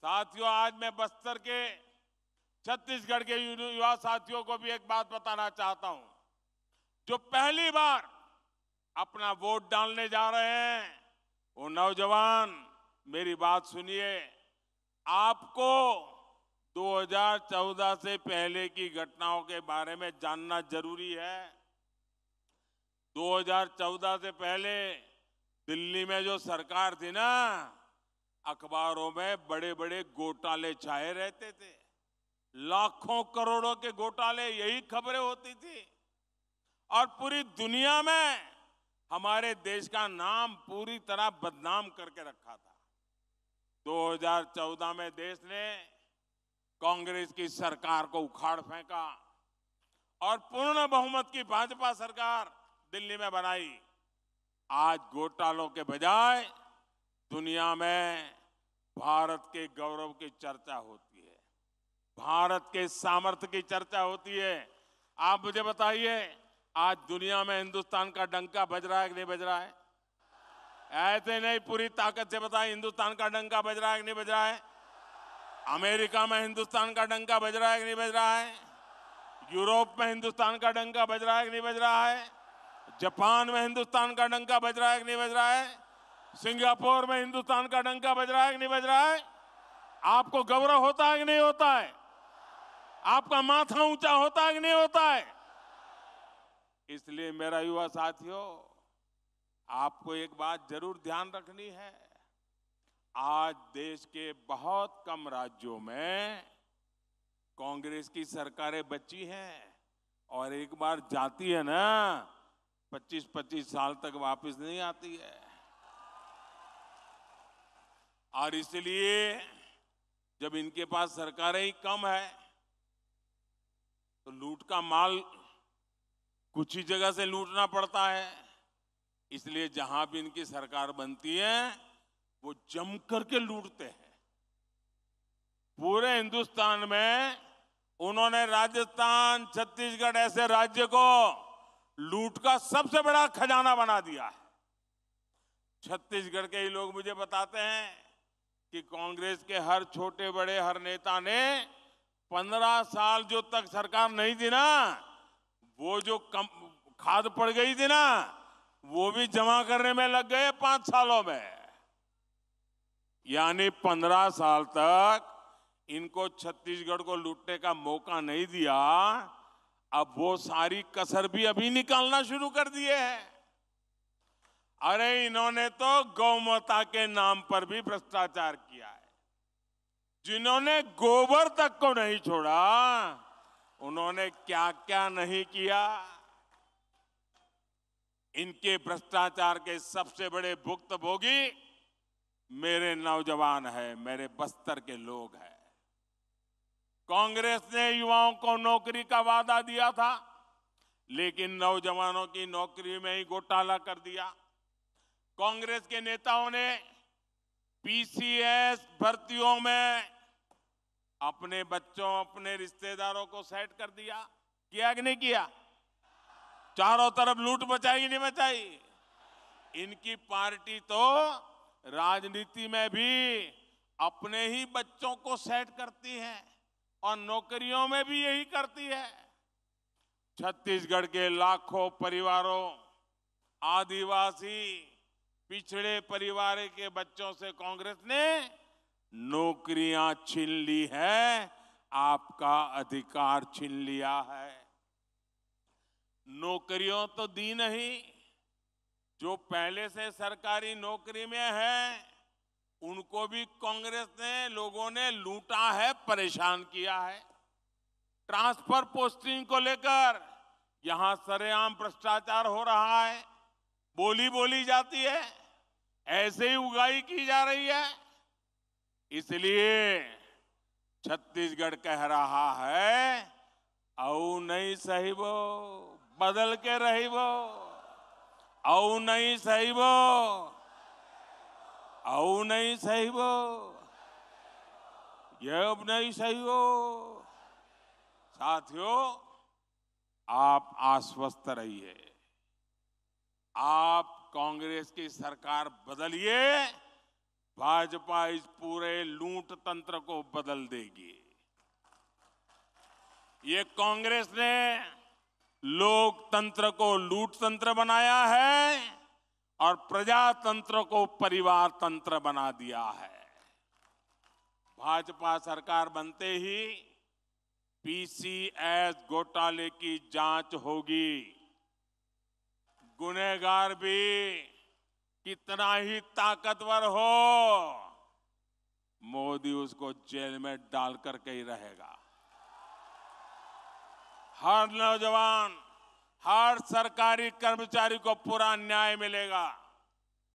साथियों आज मैं बस्तर के छत्तीसगढ़ के युवा साथियों को भी एक बात बताना चाहता हूं जो पहली बार अपना वोट डालने जा रहे हैं वो नौजवान मेरी बात सुनिए आपको 2014 से पहले की घटनाओं के बारे में जानना जरूरी है 2014 से पहले दिल्ली में जो सरकार थी ना अखबारों में बड़े बड़े घोटाले छाए रहते थे लाखों करोड़ों के घोटाले यही खबरें होती थी और पूरी दुनिया में हमारे देश का नाम पूरी तरह बदनाम करके रखा था 2014 में देश ने कांग्रेस की सरकार को उखाड़ फेंका और पूर्ण बहुमत की भाजपा सरकार दिल्ली में बनाई आज घोटालों के बजाय दुनिया में भारत के गौरव की चर्चा होती है भारत के सामर्थ्य की चर्चा होती है आप मुझे बताइए आज दुनिया में हिंदुस्तान का डंका बज रहा है कि नहीं बज रहा है ऐसे नहीं पूरी ताकत से बताए हिंदुस्तान का डंका बज रहा है कि नहीं बज रहा है अमेरिका में हिंदुस्तान का डंका बज रहा है कि नहीं बज रहा है यूरोप में हिंदुस्तान का डंका बज रहा है कि नहीं बज रहा है जापान में हिंदुस्तान का डंका बज रहा है कि नहीं बज रहा है सिंगापुर में हिंदुस्तान का डंका बज रहा है कि नहीं बज रहा है आपको गौरव होता है कि नहीं होता है आपका माथा ऊंचा होता है कि नहीं होता है इसलिए मेरा युवा साथियों आपको एक बात जरूर ध्यान रखनी है आज देश के बहुत कम राज्यों में कांग्रेस की सरकारें बची हैं और एक बार जाती है ना 25-25 साल तक वापस नहीं आती है और इसलिए जब इनके पास सरकारें ही कम है तो लूट का माल कुछ ही जगह से लूटना पड़ता है इसलिए जहां भी इनकी सरकार बनती है वो जम करके लूटते हैं पूरे हिंदुस्तान में उन्होंने राजस्थान छत्तीसगढ़ ऐसे राज्य को लूट का सबसे बड़ा खजाना बना दिया है छत्तीसगढ़ के ही लोग मुझे बताते हैं कि कांग्रेस के हर छोटे बड़े हर नेता ने पंद्रह साल जो तक सरकार नहीं थी ना वो जो कम खाद पड़ गई थी ना वो भी जमा करने में लग गए पांच सालों में यानी पंद्रह साल तक इनको छत्तीसगढ़ को लूटने का मौका नहीं दिया अब वो सारी कसर भी अभी निकालना शुरू कर दिए हैं अरे इन्होंने तो गौमता के नाम पर भी भ्रष्टाचार किया है जिन्होंने गोबर तक को नहीं छोड़ा उन्होंने क्या क्या नहीं किया इनके भ्रष्टाचार के सबसे बड़े भुक्तभोगी मेरे नौजवान है मेरे बस्तर के लोग हैं कांग्रेस ने युवाओं को नौकरी का वादा दिया था लेकिन नौजवानों की नौकरी में ही घोटाला कर दिया कांग्रेस के नेताओं ने पीसीएस भर्तियों में अपने बच्चों अपने रिश्तेदारों को सेट कर दिया किया कि नहीं किया चारों तरफ लूट बचाई नहीं बचाई इनकी पार्टी तो राजनीति में भी अपने ही बच्चों को सेट करती है और नौकरियों में भी यही करती है छत्तीसगढ़ के लाखों परिवारों आदिवासी पिछड़े परिवार के बच्चों से कांग्रेस ने नौकरियां छीन ली है आपका अधिकार छीन लिया है नौकरियों तो दी नहीं जो पहले से सरकारी नौकरी में है उनको भी कांग्रेस ने लोगों ने लूटा है परेशान किया है ट्रांसफर पोस्टिंग को लेकर यहां सरेआम भ्रष्टाचार हो रहा है बोली बोली जाती है ऐसे ही उगाई की जा रही है इसलिए छत्तीसगढ़ कह रहा है औ नहीं सही वो बदल के रही वो औ नहीं सही वो औ नहीं सही वो ये अब नहीं सही हो साथियों आप आश्वस्त रहिए आप कांग्रेस की सरकार बदलिए भाजपा इस पूरे लूट तंत्र को बदल देगी ये कांग्रेस ने लोकतंत्र को लूट तंत्र बनाया है और प्रजातंत्र को परिवार तंत्र बना दिया है भाजपा सरकार बनते ही पीसीएस घोटाले की जांच होगी गुनेगार भी कितना ही ताकतवर हो मोदी उसको जेल में डाल कहीं ही रहेगा हर नौजवान हर सरकारी कर्मचारी को पूरा न्याय मिलेगा